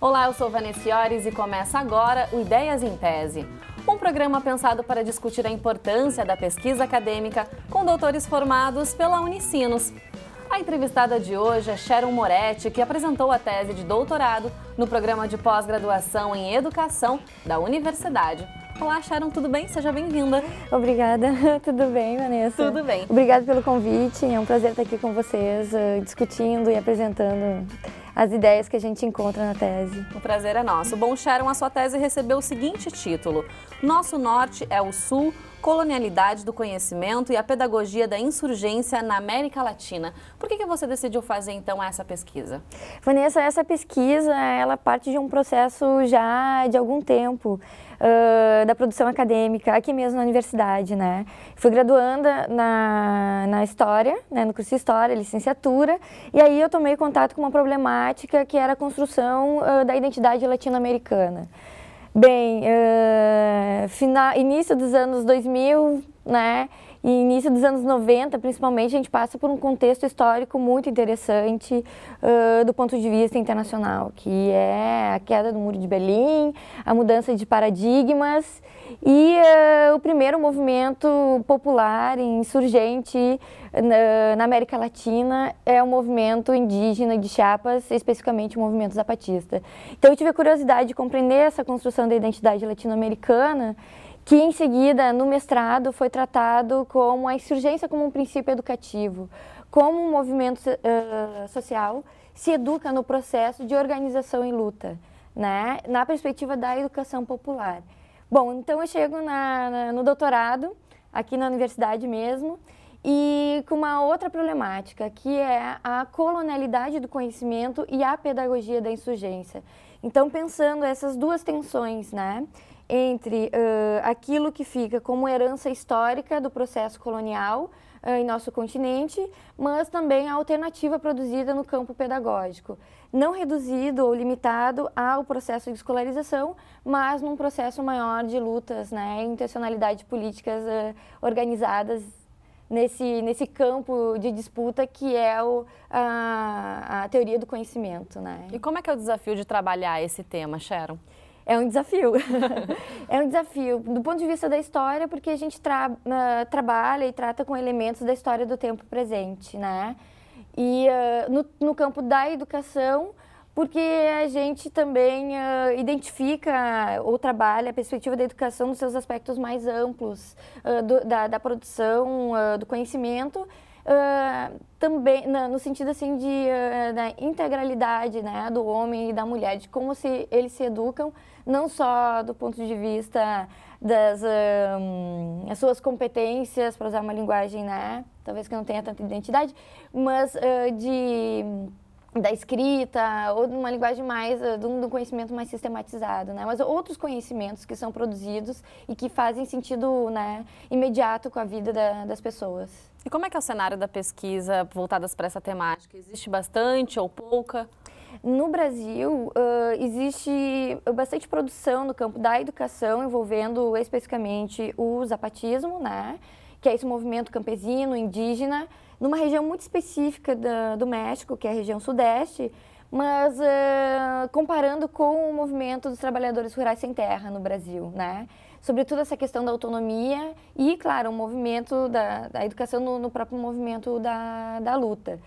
Olá, eu sou Vanessa Iores e começa agora o Ideias em Tese. Um programa pensado para discutir a importância da pesquisa acadêmica com doutores formados pela Unicinos. A entrevistada de hoje é Sharon Moretti, que apresentou a tese de doutorado no programa de pós-graduação em Educação da Universidade. Olá, Sharon, tudo bem? Seja bem-vinda. Obrigada. Tudo bem, Vanessa? Tudo bem. Obrigada pelo convite. É um prazer estar aqui com vocês, eh, discutindo e apresentando as ideias que a gente encontra na tese. O prazer é nosso. Bom Sharon, a sua tese recebeu o seguinte título: Nosso norte é o sul colonialidade do conhecimento e a pedagogia da insurgência na América Latina. Por que, que você decidiu fazer então essa pesquisa? Vanessa, essa pesquisa ela parte de um processo já de algum tempo. Uh, da produção acadêmica aqui mesmo na universidade, né? Fui graduanda na, na História, né, no curso de História, licenciatura, e aí eu tomei contato com uma problemática que era a construção uh, da identidade latino-americana. Bem, uh, eh, final, início dos anos 2000, né? E início dos anos 90, principalmente, a gente passa por um contexto histórico muito interessante uh, do ponto de vista internacional, que é a queda do Muro de Berlim, a mudança de paradigmas e uh, o primeiro movimento popular insurgente na, na, América Latina é o movimento indígena de Chiapas, especificamente o movimento zapatista. Então eu tive a curiosidade de compreender essa construção da identidade latino-americana que em seguida, no mestrado, foi tratado como a insurgência como um princípio educativo, como um movimento uh, social se educa no processo de organização e luta, né? na perspectiva da educação popular. Bom, então eu chego na, na, no doutorado, aqui na universidade mesmo, e com uma outra problemática, que é a colonialidade do conhecimento e a pedagogia da insurgência. Então, pensando essas duas tensões, né? entre uh, aquilo que fica como herança histórica do processo colonial uh, em nosso continente, mas também a alternativa produzida no campo pedagógico, não reduzido ou limitado ao processo de escolarização, mas num processo maior de lutas, né, intencionalidade políticas uh, organizadas nesse nesse campo de disputa que é o, a, a teoria do conhecimento, né? E como é que é o desafio de trabalhar esse tema, Sharon? É um desafio. é um desafio do ponto de vista da história, porque a gente tra uh, trabalha e trata com elementos da história do tempo presente, né? E uh, no, no, campo da educação, porque a gente também uh, identifica ou trabalha a perspectiva da educação nos seus aspectos mais amplos, do, da, da, produção, do conhecimento também no sentido assim de uh, da integralidade né do homem e da mulher de como se eles se educam não só do ponto de vista das um, as suas competências para usar uma linguagem né talvez que não tenha tanta identidade mas uh, de da escrita ou de uma linguagem mais, eh, de um, conhecimento mais sistematizado, né? Mas outros conhecimentos que são produzidos e que fazem sentido né, imediato com a vida da, das pessoas. E como é que é o cenário da pesquisa voltadas para essa temática? Existe bastante ou pouca? No Brasil, uh, existe bastante produção no campo da educação envolvendo especificamente o zapatismo, né? que é esse movimento campesino, indígena, numa região muito específica do México, que é a região sudeste, mas uh, comparando com o movimento dos trabalhadores rurais sem terra no Brasil, né? Sobretudo essa questão da autonomia e, claro, o movimento da, da educação no, no, próprio movimento da, da luta.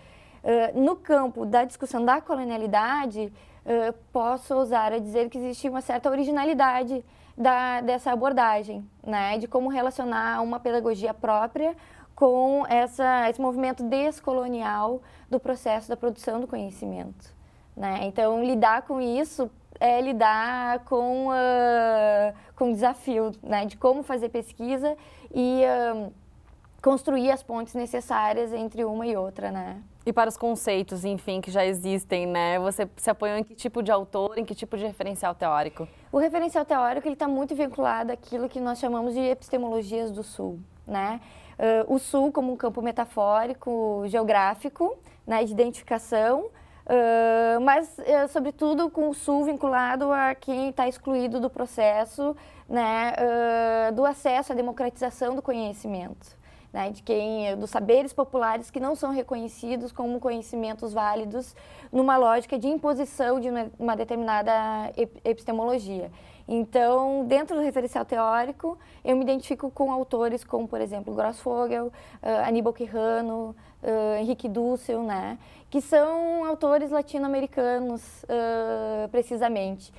Uh, no campo da discussão da colonialidade, uh, posso ousar a dizer que existe uma certa originalidade da, dessa abordagem, né? De como relacionar uma pedagogia própria com essa, esse movimento descolonial do processo da produção do conhecimento. Né? Então, lidar com isso é lidar com, uh, com desafio né? de como fazer pesquisa e uh, construir as pontes necessárias entre uma e outra. Né? E para os conceitos, enfim, que já existem, né? Você se apoiou em que tipo de autor, em que tipo de referencial teórico? O referencial teórico ele está muito vinculado àquilo que nós chamamos de epistemologias do Sul, né? Uh, o Sul como um campo metafórico, geográfico, né, de identificação, uh, mas uh, sobretudo com o Sul vinculado a quem está excluído do processo, né, ah, do acesso à democratização do conhecimento né, de quem, dos saberes populares que não são reconhecidos como conhecimentos válidos numa lógica de imposição de uma, determinada epistemologia. Então, dentro do referencial teórico, eu me identifico com autores como, por exemplo, Grossfogel, uh, ah, Aníbal Quirrano, uh, ah, Henrique Dussel, né, que são autores latino-americanos, uh, precisamente.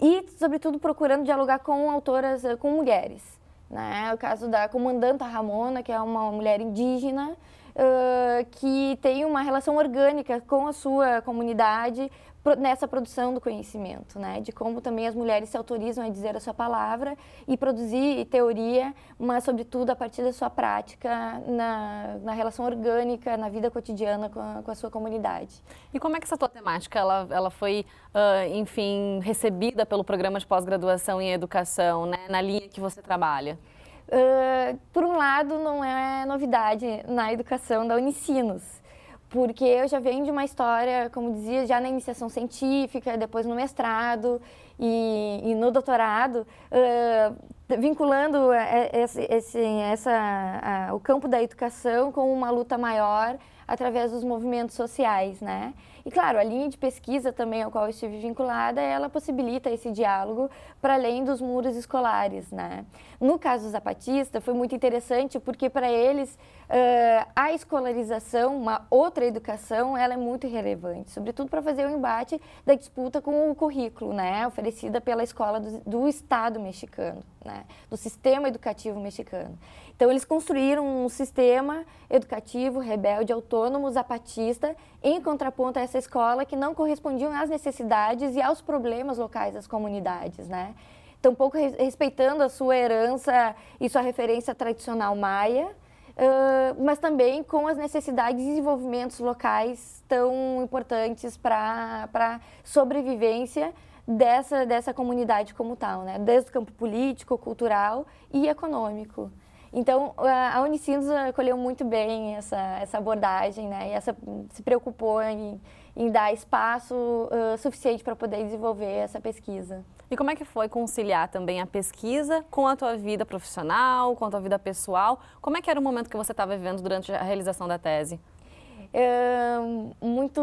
E, sobretudo, procurando dialogar com autoras, com mulheres. Né? O caso da comandanta Ramona, que é uma mulher indígena uh, que tem uma relação orgânica com a sua comunidade nessa produção do conhecimento, né? De como também as mulheres se autorizam a dizer a sua palavra e produzir teoria, mas sobretudo a partir da sua prática na, na relação orgânica, na vida cotidiana com a, com a, sua comunidade. E como é que essa tua temática, ela, ela foi, uh, enfim, recebida pelo programa de pós-graduação em educação, né? Na linha que você trabalha? Uh, por um lado, não é novidade na educação da Unicinos, porque eu já venho de uma história, como dizia, já na iniciação científica, depois no mestrado e, e no doutorado, uh, vinculando esse, esse, essa, a, o campo da educação com uma luta maior através dos movimentos sociais, né? E claro, a linha de pesquisa também ao qual eu estive vinculada, ela possibilita esse diálogo para além dos muros escolares, né? No caso zapatista, foi muito interessante porque para eles uh, a escolarização, uma outra educação, ela é muito relevante, sobretudo para fazer o embate da disputa com o currículo, né? Oferecida pela escola do, do Estado mexicano, né? Do sistema educativo mexicano. Então eles construíram um sistema educativo rebelde, autônomo, zapatista, em contraponto a essa dessa escola que não correspondiam às necessidades e aos problemas locais das comunidades, né? Tampouco respeitando a sua herança e sua referência tradicional maia, mas também com as necessidades e desenvolvimentos locais tão importantes para a sobrevivência dessa, dessa comunidade como tal, né? desde o campo político, cultural e econômico. Então, a Unicinos acolheu muito bem essa, essa abordagem né? e essa, se preocupou em em dar espaço uh, suficiente para poder desenvolver essa pesquisa. E como é que foi conciliar também a pesquisa com a tua vida profissional, com a tua vida pessoal? Como é que era o momento que você estava vivendo durante a realização da tese? muito.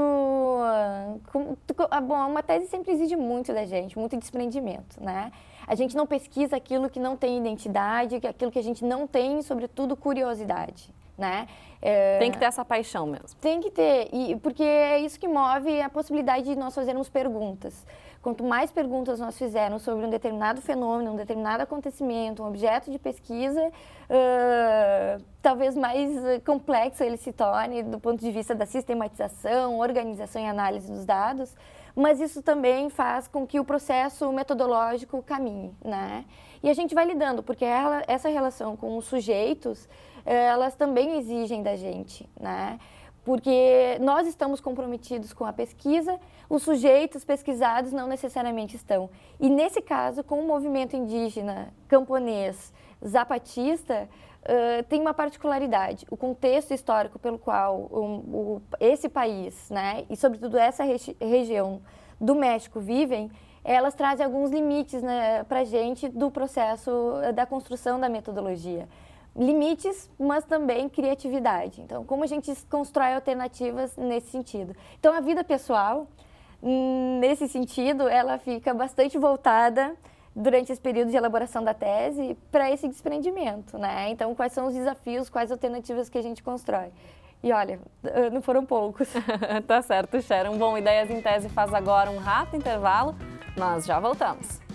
Ah, bom, uma tese sempre exige muito da gente, muito desprendimento, né? A gente não pesquisa aquilo que não tem identidade, aquilo que a gente não tem, sobretudo, curiosidade né? É... Tem que ter essa paixão mesmo. Tem que ter, e, porque é isso que move a possibilidade de nós fazermos perguntas. Quanto mais perguntas nós fizermos sobre um determinado fenômeno, um determinado acontecimento, um objeto de pesquisa, uh, talvez mais eh, complexo ele se torne do ponto de vista da sistematização, organização e análise dos dados, mas isso também faz com que o processo metodológico caminhe, né? E a gente vai lidando, porque ela, essa relação com os sujeitos é, elas também exigem da gente, né? Porque nós estamos comprometidos com a pesquisa, os sujeitos pesquisados não necessariamente estão. E nesse caso, com o movimento indígena, camponês, zapatista, Uh, tem uma particularidade. O contexto histórico pelo qual um, o, esse país, né, e sobretudo essa região do México vivem, elas trazem alguns limites né, para a gente do processo eh, da construção da metodologia limites, mas também criatividade. Então, como a gente constrói alternativas nesse sentido. Então, a vida pessoal, hum, nesse sentido, ela fica bastante voltada durante esse período de elaboração da tese para esse desprendimento, né? Então, quais são os desafios, quais alternativas que a gente constrói? E olha, ah, não foram poucos. tá certo, Sharon. Bom, Ideias em Tese faz agora um rápido intervalo. Nós já voltamos.